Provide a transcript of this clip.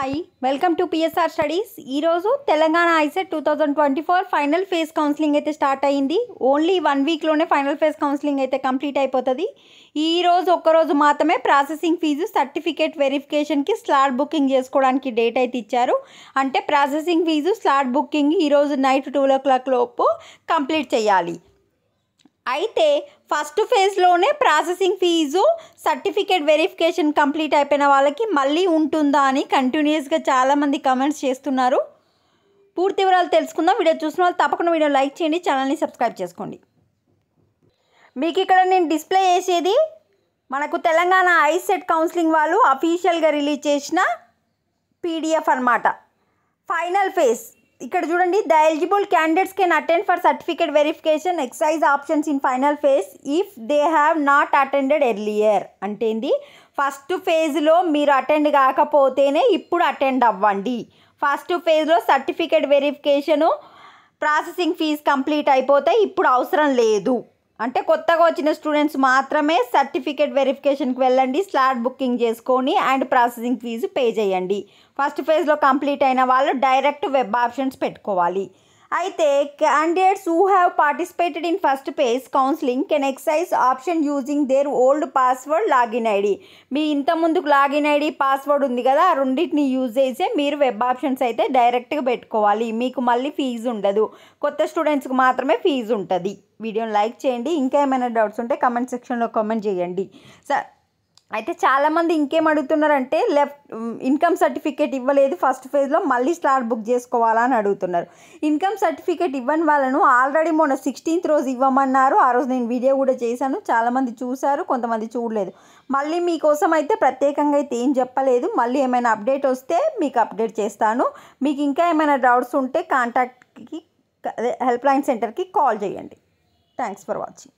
hi welcome to PSR studies ఈరోజు Telangana ICET two thousand twenty four final phase counselling అయితే start అయ్యింది only one వీక్లోనే final phase counselling అయితే complete అయిపోతుంది ఈ రోజు ఒక్కరోజు e మాత్రమే ప్రాసెసింగ్ ఫీజు సర్టిఫికేట్ వెరిఫికేషన్కి స్లాట్ బుకింగ్ చేసుకోవడానికి డేట్ అయితే ఇచ్చారు అంటే ప్రాసెసింగ్ ఫీజు స్లాట్ బుకింగ్ ఈరోజు నైట్ టూ ఓ క్లాక్ లోపు కంప్లీట్ చేయాలి అయితే ఫస్ట్ ఫేజ్లోనే processing fee certificate verification complete అయిపోయిన వాళ్ళకి మళ్ళీ ఉంటుందా అని కంటిన్యూస్గా చాలామంది కమెంట్స్ చేస్తున్నారు పూర్తి వివరాలు తెలుసుకుందాం వీడియో చూసిన వాళ్ళు తప్పకుండా వీడియో లైక్ చేయండి ఛానల్ని సబ్స్క్రైబ్ చేసుకోండి మీకు ఇక్కడ నేను డిస్ప్లే చేసేది మనకు తెలంగాణ ఐసెట్ కౌన్సిలింగ్ వాళ్ళు అఫీషియల్గా రిలీజ్ చేసిన పీడిఎఫ్ అనమాట ఫైనల్ ఫేజ్ ఇక్కడ చూడండి the eligible candidates can attend for certificate verification exercise options in final phase if they have not attended earlier అంటే ఏంది ఫస్ట్ ఫేజ్లో మీరు అటెండ్ కాకపోతేనే ఇప్పుడు అటెండ్ అవ్వండి ఫస్ట్ ఫేజ్లో certificate verification processing fee complete అయిపోతే ఇప్పుడు అవసరం లేదు అంటే కొత్తగా వచ్చిన స్టూడెంట్స్ మాత్రమే సర్టిఫికేట్ వెరిఫికేషన్కి వెళ్ళండి స్లాట్ బుకింగ్ చేసుకొని అండ్ ప్రాసెసింగ్ ఫీజు పే చేయండి ఫస్ట్ ఫేజ్లో కంప్లీట్ అయిన వాళ్ళు డైరెక్ట్ వెబ్ ఆప్షన్స్ పెట్టుకోవాలి అయితే candidates who have participated in first phase counselling can exercise option using their old password login ID మీ ఇంత ముందుకు లాగిన్ ఐడి పాస్వర్డ్ ఉంది కదా ఆ రెండింటిని యూజ్ చేసే మీరు వెబ్ ఆప్షన్స్ అయితే డైరెక్ట్గా పెట్టుకోవాలి మీకు మళ్ళీ ఫీజు ఉండదు కొత్త స్టూడెంట్స్కి మాత్రమే ఫీజు ఉంటుంది వీడియోని లైక్ చేయండి ఇంకా ఏమైనా డౌట్స్ ఉంటే కమెంట్ సెక్షన్లో కామెంట్ చేయండి సార్ అయితే చాలామంది ఇంకేం అడుగుతున్నారంటే లెఫ్ట్ ఇన్కమ్ సర్టిఫికేట్ ఇవ్వలేదు ఫస్ట్ ఫేజ్లో మళ్ళీ స్లాట్ బుక్ చేసుకోవాలా అని అడుగుతున్నారు ఇన్కమ్ సర్టిఫికేట్ ఇవ్వని వాళ్ళను ఆల్రెడీ మొన్న సిక్స్టీన్త్ రోజు ఇవ్వమన్నారు ఆ రోజు నేను వీడియో కూడా చేశాను చాలామంది చూశారు కొంతమంది చూడలేదు మళ్ళీ మీకోసం అయితే ప్రత్యేకంగా అయితే ఏం చెప్పలేదు మళ్ళీ ఏమైనా అప్డేట్ వస్తే మీకు అప్డేట్ చేస్తాను మీకు ఇంకా ఏమైనా డౌట్స్ ఉంటే కాంటాక్ట్కి హెల్ప్ లైన్ సెంటర్కి కాల్ చేయండి థ్యాంక్స్ ఫర్ వాచింగ్